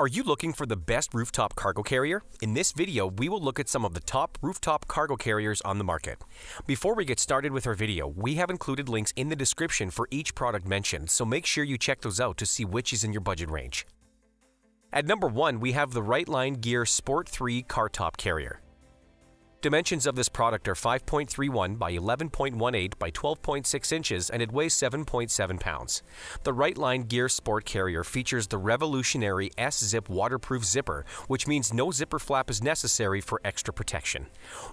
Are you looking for the best rooftop cargo carrier? In this video, we will look at some of the top rooftop cargo carriers on the market. Before we get started with our video, we have included links in the description for each product mentioned, so make sure you check those out to see which is in your budget range. At number 1, we have the Rightline Gear Sport 3 Car Top Carrier. Dimensions of this product are 5.31 by 11.18 by 12.6 inches and it weighs 7.7 pounds. The Rightline Gear Sport Carrier features the revolutionary S-Zip waterproof zipper, which means no zipper flap is necessary for extra protection.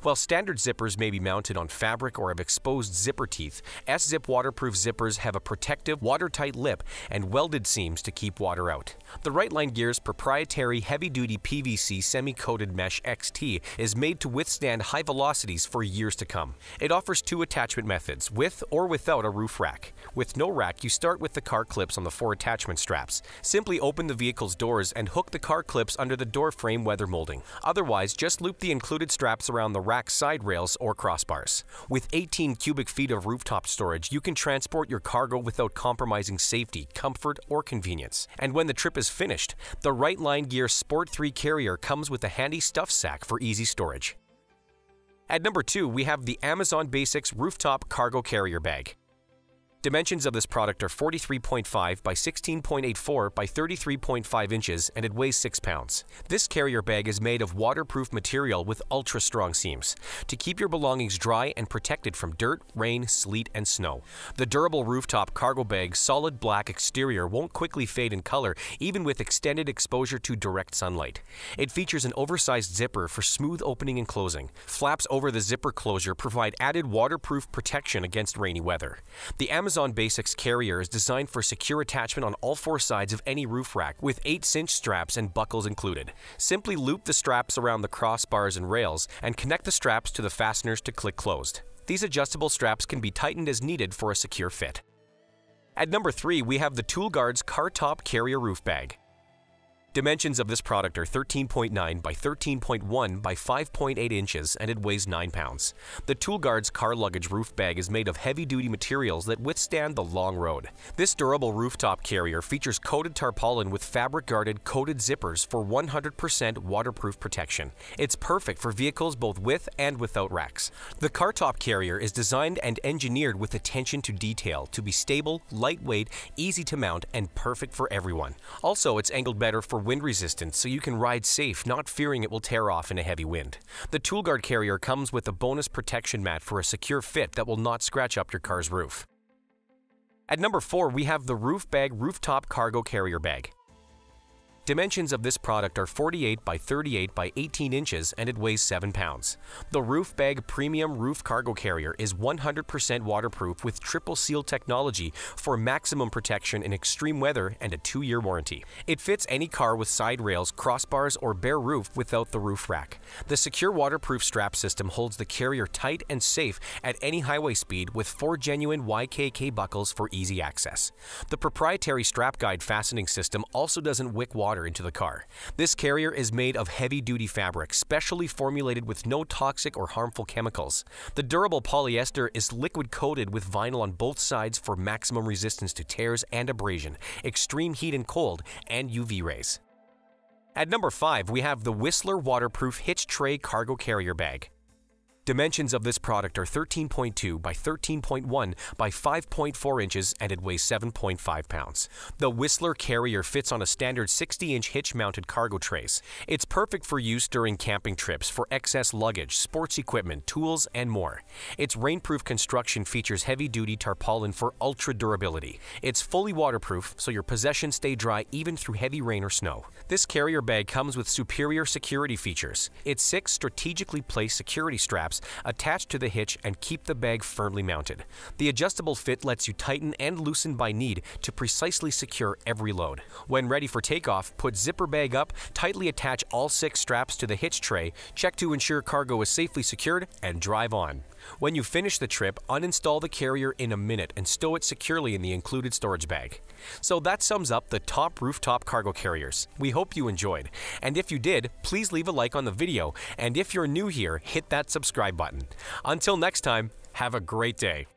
While standard zippers may be mounted on fabric or have exposed zipper teeth, S-Zip waterproof zippers have a protective, watertight lip and welded seams to keep water out. The Rightline Gear's proprietary heavy-duty PVC semi-coated mesh XT is made to withstand and high velocities for years to come. It offers two attachment methods, with or without a roof rack. With no rack, you start with the car clips on the four attachment straps. Simply open the vehicle's doors and hook the car clips under the door frame weather molding. Otherwise, just loop the included straps around the rack side rails or crossbars. With 18 cubic feet of rooftop storage, you can transport your cargo without compromising safety, comfort, or convenience. And when the trip is finished, the Rightline Gear Sport 3 carrier comes with a handy stuff sack for easy storage. At number 2, we have the Amazon Basics Rooftop Cargo Carrier Bag. Dimensions of this product are 43.5 by 16.84 by 33.5 inches and it weighs 6 pounds. This carrier bag is made of waterproof material with ultra strong seams to keep your belongings dry and protected from dirt, rain, sleet, and snow. The durable rooftop cargo bag's solid black exterior won't quickly fade in color even with extended exposure to direct sunlight. It features an oversized zipper for smooth opening and closing. Flaps over the zipper closure provide added waterproof protection against rainy weather. The Amazon Amazon Basics carrier is designed for secure attachment on all four sides of any roof rack, with 8 cinch straps and buckles included. Simply loop the straps around the crossbars and rails, and connect the straps to the fasteners to click closed. These adjustable straps can be tightened as needed for a secure fit. At number 3, we have the Tool Guard's Car Top Carrier Roof Bag. Dimensions of this product are 13.9 by 13.1 by 5.8 inches and it weighs 9 pounds. The Tool Guard's car luggage roof bag is made of heavy-duty materials that withstand the long road. This durable rooftop carrier features coated tarpaulin with fabric-guarded coated zippers for 100% waterproof protection. It's perfect for vehicles both with and without racks. The car top carrier is designed and engineered with attention to detail to be stable, lightweight, easy to mount, and perfect for everyone. Also, it's angled better for wind resistance so you can ride safe, not fearing it will tear off in a heavy wind. The tool guard carrier comes with a bonus protection mat for a secure fit that will not scratch up your car's roof. At number 4, we have the Roof Bag Rooftop Cargo Carrier Bag. Dimensions of this product are 48 by 38 by 18 inches and it weighs 7 pounds. The Roof Bag Premium Roof Cargo Carrier is 100% waterproof with triple seal technology for maximum protection in extreme weather and a 2-year warranty. It fits any car with side rails, crossbars, or bare roof without the roof rack. The secure waterproof strap system holds the carrier tight and safe at any highway speed with 4 genuine YKK buckles for easy access. The proprietary strap guide fastening system also doesn't wick water water into the car. This carrier is made of heavy-duty fabric, specially formulated with no toxic or harmful chemicals. The durable polyester is liquid-coated with vinyl on both sides for maximum resistance to tears and abrasion, extreme heat and cold, and UV rays. At number 5, we have the Whistler Waterproof Hitch Tray Cargo Carrier Bag. Dimensions of this product are 13.2 by 13.1 by 5.4 inches and it weighs 7.5 pounds. The Whistler carrier fits on a standard 60-inch hitch-mounted cargo trace. It's perfect for use during camping trips for excess luggage, sports equipment, tools, and more. Its rainproof construction features heavy-duty tarpaulin for ultra durability. It's fully waterproof so your possessions stay dry even through heavy rain or snow. This carrier bag comes with superior security features. It's six strategically placed security straps straps attached to the hitch and keep the bag firmly mounted. The adjustable fit lets you tighten and loosen by need to precisely secure every load. When ready for takeoff, put zipper bag up, tightly attach all six straps to the hitch tray, check to ensure cargo is safely secured, and drive on. When you finish the trip, uninstall the carrier in a minute and stow it securely in the included storage bag. So that sums up the top rooftop cargo carriers. We hope you enjoyed. And if you did, please leave a like on the video. And if you're new here, hit that subscribe button. Until next time, have a great day.